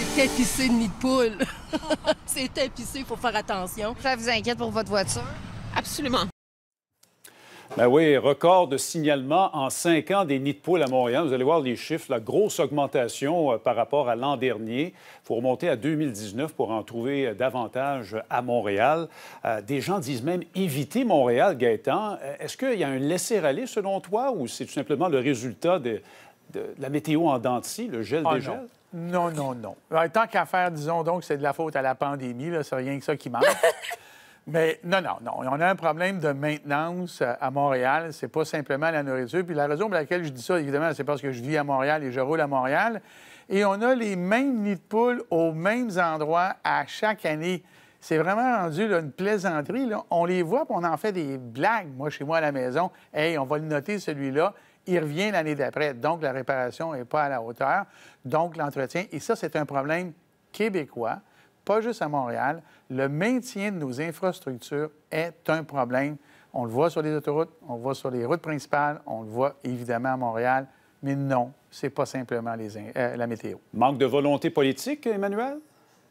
C'est tapissé de nid de poule. c'est tapissé, il faut faire attention. Ça vous inquiète pour votre voiture? Absolument. Ben oui, record de signalement en cinq ans des nids de poule à Montréal. Vous allez voir les chiffres, la grosse augmentation euh, par rapport à l'an dernier. Il faut remonter à 2019 pour en trouver euh, davantage à Montréal. Euh, des gens disent même éviter Montréal, Gaétan. Est-ce qu'il y a un laisser-aller selon toi ou c'est tout simplement le résultat de, la météo en dents le gel ah, des gels? Non, non, non. Euh, tant qu'à faire, disons donc, c'est de la faute à la pandémie, c'est rien que ça qui manque. Mais non, non, non. On a un problème de maintenance euh, à Montréal. C'est pas simplement la nourriture. Puis la raison pour laquelle je dis ça, évidemment, c'est parce que je vis à Montréal et je roule à Montréal. Et on a les mêmes nids de poules aux mêmes endroits à chaque année. C'est vraiment rendu une plaisanterie. On les voit, puis on en fait des blagues. Moi, chez moi à la maison, hey, on va le noter celui-là il revient l'année d'après. Donc, la réparation n'est pas à la hauteur. Donc, l'entretien. Et ça, c'est un problème québécois, pas juste à Montréal. Le maintien de nos infrastructures est un problème. On le voit sur les autoroutes, on le voit sur les routes principales, on le voit évidemment à Montréal. Mais non, c'est pas simplement les euh, la météo. Manque de volonté politique, Emmanuel?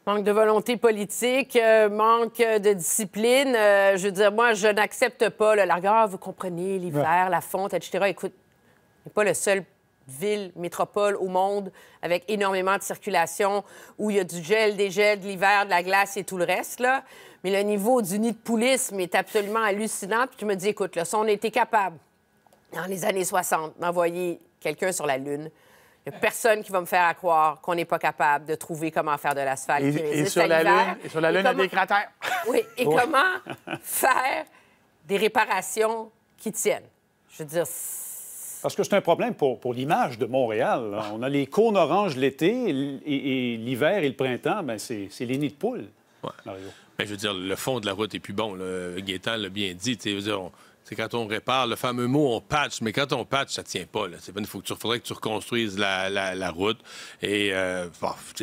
Manque de volonté politique, euh, manque de discipline. Euh, je veux dire, moi, je n'accepte pas le vous comprenez, l'hiver, la fonte, etc. Écoute, n'est pas le seul ville, métropole au monde avec énormément de circulation où il y a du gel, des gels, de l'hiver, de la glace et tout le reste. Là. Mais le niveau du nid de poulisme est absolument hallucinant. Puis tu me dis, écoute, là, si on était capable, dans les années 60, d'envoyer quelqu'un sur la Lune, il n'y a personne qui va me faire croire qu'on n'est pas capable de trouver comment faire de l'asphalte. Et, sur la Lune, et sur la Lune, il y a des cratères. oui, et comment faire des réparations qui tiennent. Je veux dire, parce que c'est un problème pour, l'image de Montréal. Hein. Ah. On a les cônes oranges l'été et, l'hiver et le printemps, ben c'est les nids de poule. Ouais. Ben, je veux dire, le fond de la route est plus bon. le l'a bien dit c'est quand on répare, le fameux mot on patch, mais quand on patch, ça tient pas. Il faudrait que tu reconstruises la, route. Et euh,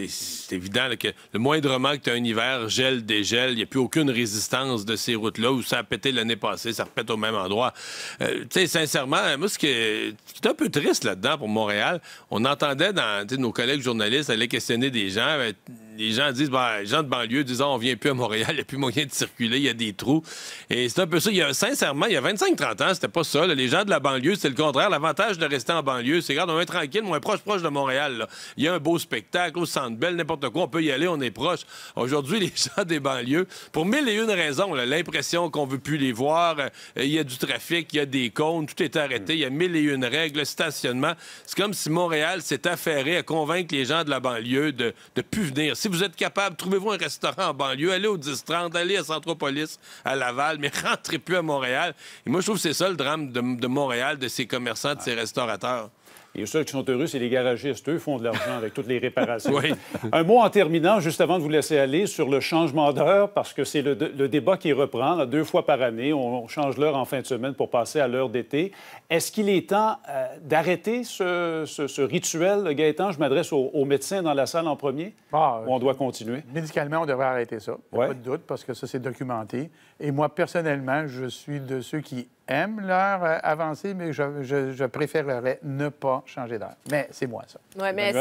c'est évident que le moment que tu as un hiver, gel, dégel, il n'y a plus aucune résistance de ces routes-là où ça a pété l'année passée, ça repète au même endroit. Euh, tu sais, sincèrement, moi, ce qui est, un peu triste là-dedans pour Montréal, on entendait dans nos collègues journalistes aller questionner des gens. Ben, les gens disent, ben, les gens de banlieue disent, ah, on vient plus à Montréal, il n'y a plus moyen de circuler, il y a des trous. Et c'est un peu ça. sincèrement, il y a 25-30 ans, c'était pas ça. Les gens de la banlieue, c'est le contraire. L'avantage de rester en banlieue, c'est, regarde, on est tranquille, moins proche, proche de Montréal. Il y a un beau spectacle au Centre belle n'importe quoi, on peut y aller, on est proche. Aujourd'hui, les gens des banlieues, pour mille et une raisons, l'impression qu'on veut plus les voir, euh, il y a du trafic, il y a des cônes, tout est arrêté, il y a mille et une règles, stationnement. C'est comme si Montréal s'est affairé à convaincre les gens de la banlieue de ne plus venir si vous êtes capable, trouvez-vous un restaurant en banlieue, allez au 10-30, allez à Centropolis, à Laval, mais rentrez plus à Montréal. Et moi, je trouve que c'est ça le drame de, de Montréal, de ses commerçants, de ses restaurateurs. Et ceux qui sont heureux, c'est les garagistes. Eux font de l'argent avec toutes les réparations. Un mot en terminant, juste avant de vous laisser aller, sur le changement d'heure, parce que c'est le, débat qui reprend. deux fois par année, on change l'heure en fin de semaine pour passer à l'heure d'été. Est-ce qu'il est temps euh, d'arrêter ce, rituel, Gaétan? Je m'adresse aux, médecins dans la salle en premier. Ah, on doit continuer? Euh, médicalement, on devrait arrêter ça. Pas de doute, parce que ça, c'est documenté. Et moi, personnellement, je suis de ceux qui aime leur euh, avancée, mais je, préférerais ne pas changer d'heure. Mais c'est moi, ça. Oui, mais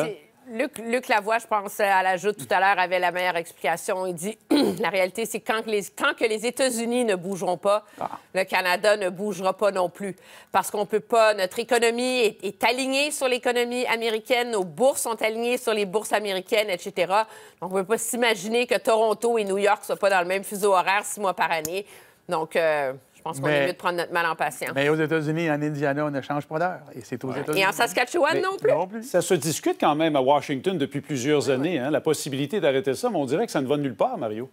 Luc, Luc, Lavoie, je pense, à l'ajout tout à l'heure, avait la meilleure explication. Il dit la réalité, c'est quand, les, que les États-Unis ne bougeront pas, ah. le Canada ne bougera pas non plus. Parce qu'on peut pas. Notre économie est, alignée sur l'économie américaine, nos bourses sont alignées sur les bourses américaines, etc. Donc, on ne peut pas s'imaginer que Toronto et New York ne soient pas dans le même fuseau horaire six mois par année. Donc. Euh, je pense qu'on est mieux de prendre notre mal en patience. Mais aux États-Unis, en Indiana, on ne change pas d'heure. Et c'est aux États-Unis. Et en Saskatchewan non, plus. Ça se discute quand même à Washington depuis plusieurs années, hein, la possibilité d'arrêter ça, mais on dirait que ça ne va nulle part, Mario.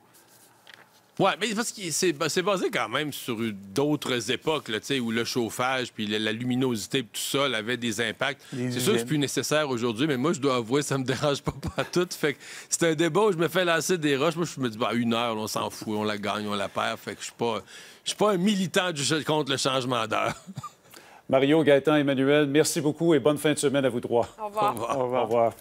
Oui, mais parce que c'est basé quand même sur d'autres époques où le chauffage puis la luminosité tout ça avait des impacts. C'est sûr que c'est plus nécessaire aujourd'hui, mais moi, je dois avouer, ça me dérange pas, pas tout. Fait c'est un débat où je me fais lancer des roches. Moi, je me dis, bah, une heure, on s'en fout, on la gagne, on la perd. Fait que je suis pas, suis pas un militant du, contre le changement d'heure. Mario, Gaëtan, Emmanuel, merci beaucoup et bonne fin de semaine à vous trois. Au revoir. Au revoir. Au revoir.